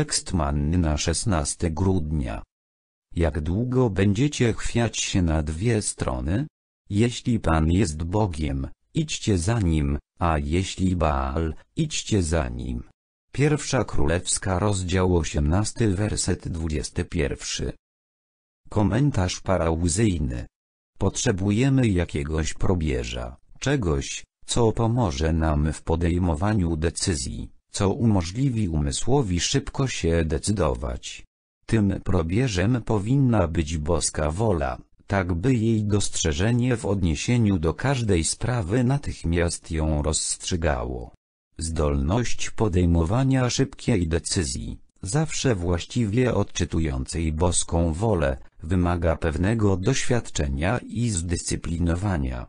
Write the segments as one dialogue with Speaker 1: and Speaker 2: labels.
Speaker 1: Tekst manny na 16 grudnia. Jak długo będziecie chwiać się na dwie strony? Jeśli Pan jest Bogiem, idźcie za Nim, a jeśli Baal, idźcie za Nim. Pierwsza Królewska rozdział 18 werset 21. Komentarz parałzyjny. Potrzebujemy jakiegoś probierza, czegoś, co pomoże nam w podejmowaniu decyzji co umożliwi umysłowi szybko się decydować. Tym probierzem powinna być boska wola, tak by jej dostrzeżenie w odniesieniu do każdej sprawy natychmiast ją rozstrzygało. Zdolność podejmowania szybkiej decyzji, zawsze właściwie odczytującej boską wolę, wymaga pewnego doświadczenia i zdyscyplinowania.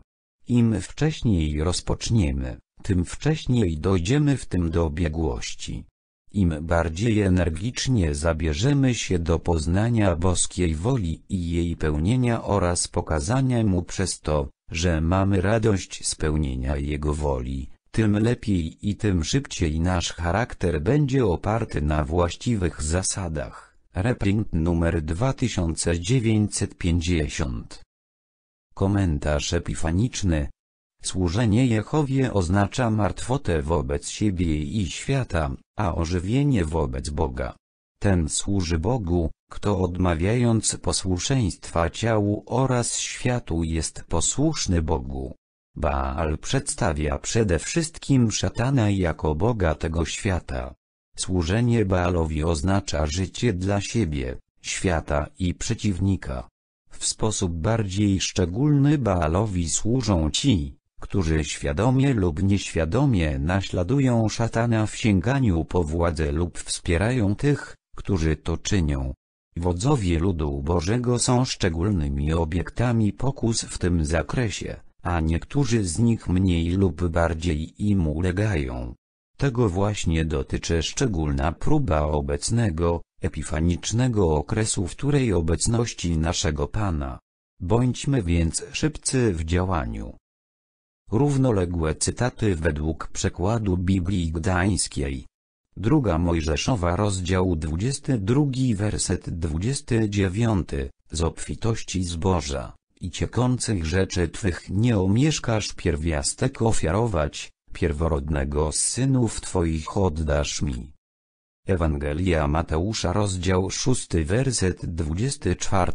Speaker 1: Im wcześniej rozpoczniemy tym wcześniej dojdziemy w tym do biegłości. Im bardziej energicznie zabierzemy się do poznania boskiej woli i jej pełnienia oraz pokazania mu przez to, że mamy radość spełnienia jego woli, tym lepiej i tym szybciej nasz charakter będzie oparty na właściwych zasadach. Reprint numer 2950 Komentarz epifaniczny Służenie Jehowie oznacza martwotę wobec siebie i świata, a ożywienie wobec Boga. Ten służy Bogu, kto odmawiając posłuszeństwa ciału oraz światu jest posłuszny Bogu. Baal przedstawia przede wszystkim szatana jako Boga tego świata. Służenie Baalowi oznacza życie dla siebie, świata i przeciwnika. W sposób bardziej szczególny Baalowi służą ci, którzy świadomie lub nieświadomie naśladują szatana w sięganiu po władzę lub wspierają tych, którzy to czynią. Wodzowie ludu Bożego są szczególnymi obiektami pokus w tym zakresie, a niektórzy z nich mniej lub bardziej im ulegają. Tego właśnie dotyczy szczególna próba obecnego, epifanicznego okresu, w której obecności naszego Pana. Bądźmy więc szybcy w działaniu. Równoległe cytaty według przekładu Biblii Gdańskiej. Druga Mojżeszowa rozdział 22 werset 29 Z obfitości zboża i ciekących rzeczy Twych nie omieszkasz pierwiastek ofiarować, pierworodnego z synów Twoich oddasz mi. Ewangelia Mateusza rozdział 6 werset 24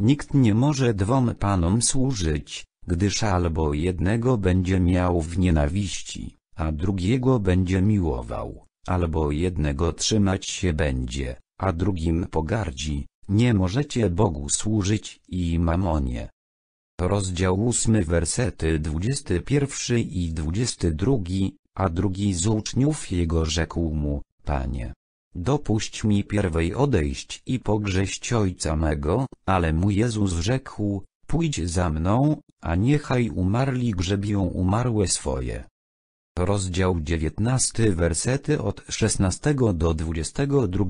Speaker 1: Nikt nie może dwom Panom służyć, gdyż albo jednego będzie miał w nienawiści, a drugiego będzie miłował, albo jednego trzymać się będzie, a drugim pogardzi, nie możecie Bogu służyć i mamonie. Rozdział 8 wersety 21 i 22, a drugi z uczniów jego rzekł mu, Panie, dopuść mi pierwej odejść i pogrześć ojca mego, ale mu Jezus rzekł, Pójdź za mną, a niechaj umarli grzebią umarłe swoje. Rozdział 19 wersety od 16 do 22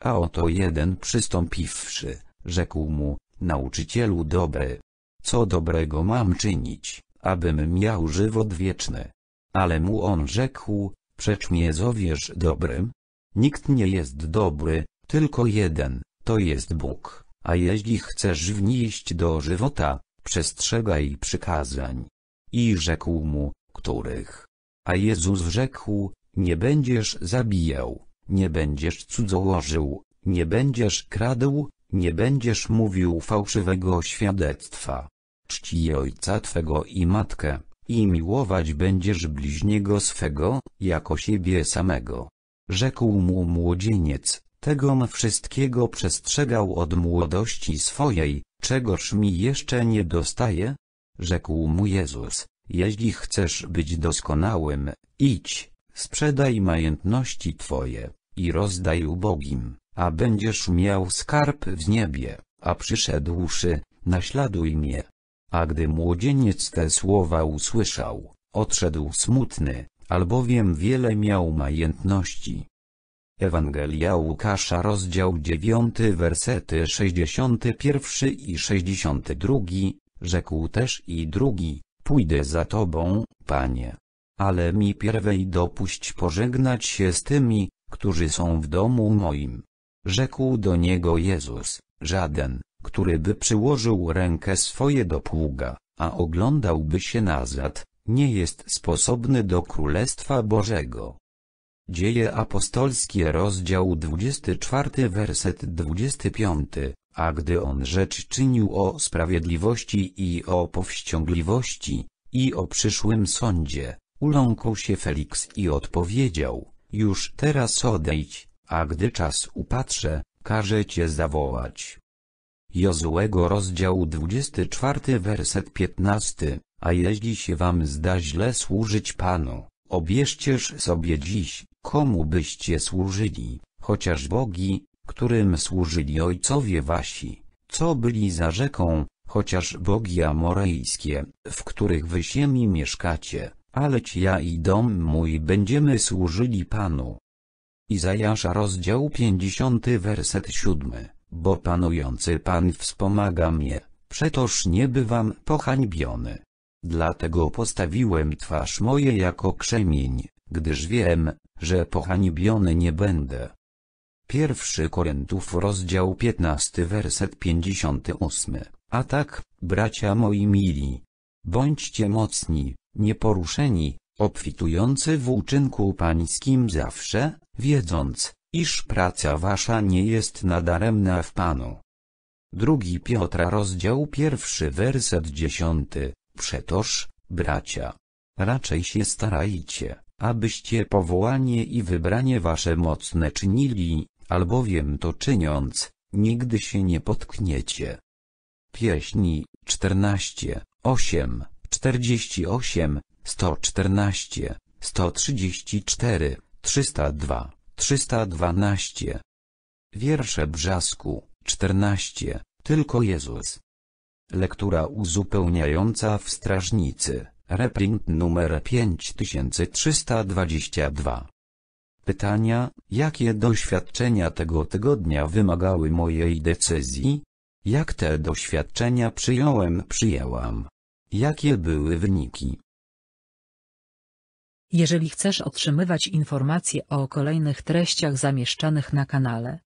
Speaker 1: A oto jeden przystąpiwszy, rzekł mu, nauczycielu dobry. Co dobrego mam czynić, abym miał żywot wieczny? Ale mu on rzekł, przecz mnie zowiesz dobrym? Nikt nie jest dobry, tylko jeden, to jest Bóg. A jeśli chcesz wnieść do żywota, przestrzegaj przykazań. I rzekł mu, których. A Jezus rzekł, nie będziesz zabijał, nie będziesz cudzołożył, nie będziesz kradł, nie będziesz mówił fałszywego świadectwa. Czci ojca twego i matkę, i miłować będziesz bliźniego swego, jako siebie samego. Rzekł mu młodzieniec, Tegom wszystkiego przestrzegał od młodości swojej, czegoż mi jeszcze nie dostaje? Rzekł mu Jezus, jeśli chcesz być doskonałym, idź, sprzedaj majątności Twoje, i rozdaj ubogim, a będziesz miał skarb w niebie, a przyszedłszy, naśladuj mnie. A gdy młodzieniec te słowa usłyszał, odszedł smutny, albowiem wiele miał majątności. Ewangelia Łukasza rozdział 9 wersety 61 i 62, rzekł też i drugi, pójdę za Tobą, Panie. Ale mi pierwej dopuść pożegnać się z tymi, którzy są w domu moim. Rzekł do niego Jezus, żaden, który by przyłożył rękę swoje do pługa, a oglądałby się nazad, nie jest sposobny do Królestwa Bożego. Dzieje apostolskie rozdział 24 werset 25, a gdy on rzecz czynił o sprawiedliwości i o powściągliwości, i o przyszłym sądzie, uląkł się Felix i odpowiedział, już teraz odejdź, a gdy czas upatrzę, każę cię zawołać. Jozułego rozdział 24 werset 15, a jeśli się wam zda źle służyć Panu, Obierzcież sobie dziś, komu byście służyli, chociaż bogi, którym służyli ojcowie wasi, co byli za rzeką, chociaż bogi amorejskie, w których wy siemi mieszkacie, aleć ja i dom mój będziemy służyli Panu. Izajasza rozdział 50 werset 7, bo panujący Pan wspomaga mnie, przetoż nie bywam pohańbiony. Dlatego postawiłem twarz moje jako krzemień, gdyż wiem, że pohanibiony nie będę. Pierwszy Korintów rozdział 15 werset 58. A tak, bracia moi mili, bądźcie mocni, nieporuszeni, obfitujący w uczynku pańskim zawsze, wiedząc, iż praca wasza nie jest nadaremna w Panu. Drugi Piotra rozdział pierwszy werset dziesiąty, Przetoż, bracia, raczej się starajcie, abyście powołanie i wybranie wasze mocne czynili, albowiem to czyniąc, nigdy się nie potkniecie. Pieśni 14, 8, 48, 114, 134, 302, 312. Wiersze Brzasku, 14, tylko Jezus, Lektura uzupełniająca w strażnicy, reprint numer 5322. Pytania, jakie doświadczenia tego tygodnia wymagały mojej decyzji? Jak te doświadczenia przyjąłem, przyjęłam? Jakie były wyniki? Jeżeli chcesz otrzymywać informacje o kolejnych treściach zamieszczanych na kanale,